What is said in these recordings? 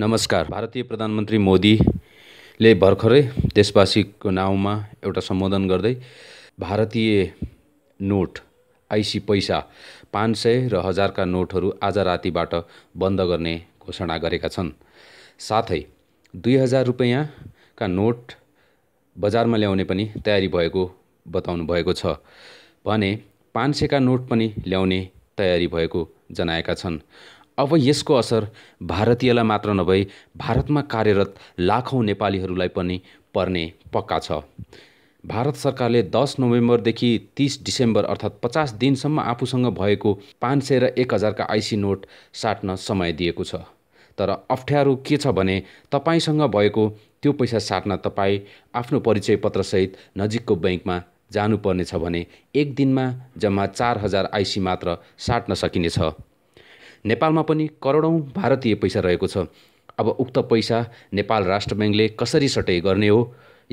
नमस्कार भारतीय प्रधानमन्त्री मोदीले भर्खरै देशवासीको नाउँमा एउटा सम्बोधन गर्दै भारतीय नोट आइसी पैसा पाँच सय र हजारका नोटहरू आज रातिबाट बन्द गर्ने घोषणा गरेका छन् साथै दुई हजार रुपियाँका नोट बजारमा ल्याउने पनि तयारी भएको बताउनु भएको छ भने पाँच सयका नोट पनि ल्याउने तयारी भएको जनाएका छन् अब यसको असर भारतीयलाई मात्र नभई भारतमा कार्यरत लाखौँ नेपालीहरूलाई पनि पर्ने पक्का छ भारत सरकारले दस नोभेम्बरदेखि तिस डिसेम्बर अर्थात् पचास दिनसम्म आफूसँग भएको पाँच सय र एक हजारका आइसी नोट साट्न समय दिएको छ तर अप्ठ्यारो के छ भने तपाईँसँग भएको त्यो पैसा साट्न तपाईँ आफ्नो परिचय पत्रसहित नजिकको ब्याङ्कमा जानुपर्नेछ भने एक दिनमा जम्मा चार हजार आइसी मात्र साट्न सकिनेछ नेपालमा पनि करोडौँ भारतीय पैसा रहेको छ अब उक्त पैसा नेपाल राष्ट्र ब्याङ्कले कसरी सटै गर्ने हो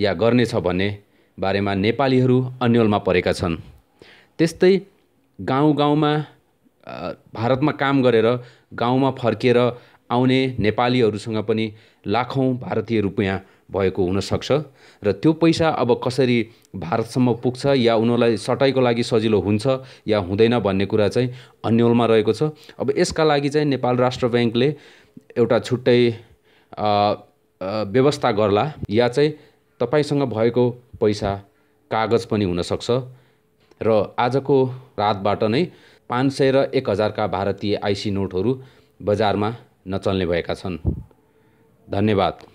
या गर्नेछ भन्ने बारेमा नेपालीहरू अन्यलमा परेका छन् त्यस्तै गाउँ गाउँमा भारतमा काम गरेर गाउँमा फर्किएर आउने नेपालीहरूसँग पनि लाखौँ भारतीय रुपियाँ भएको हुनसक्छ र त्यो पैसा अब कसरी भारतसम्म पुग्छ या उनीहरूलाई सटाइको लागि सजिलो हुन्छ या हुँदैन भन्ने कुरा चाहिँ अन्यलमा रहेको छ अब यसका लागि चाहिँ नेपाल राष्ट्र ब्याङ्कले एउटा छुट्टै व्यवस्था गर्ला या चाहिँ तपाईँसँग भएको पैसा कागज पनि हुनसक्छ र आजको रातबाट नै पाँच सय र एक हजारका भारतीय आइसी नोटहरू बजारमा नचल्ने भएका छन् धन्यवाद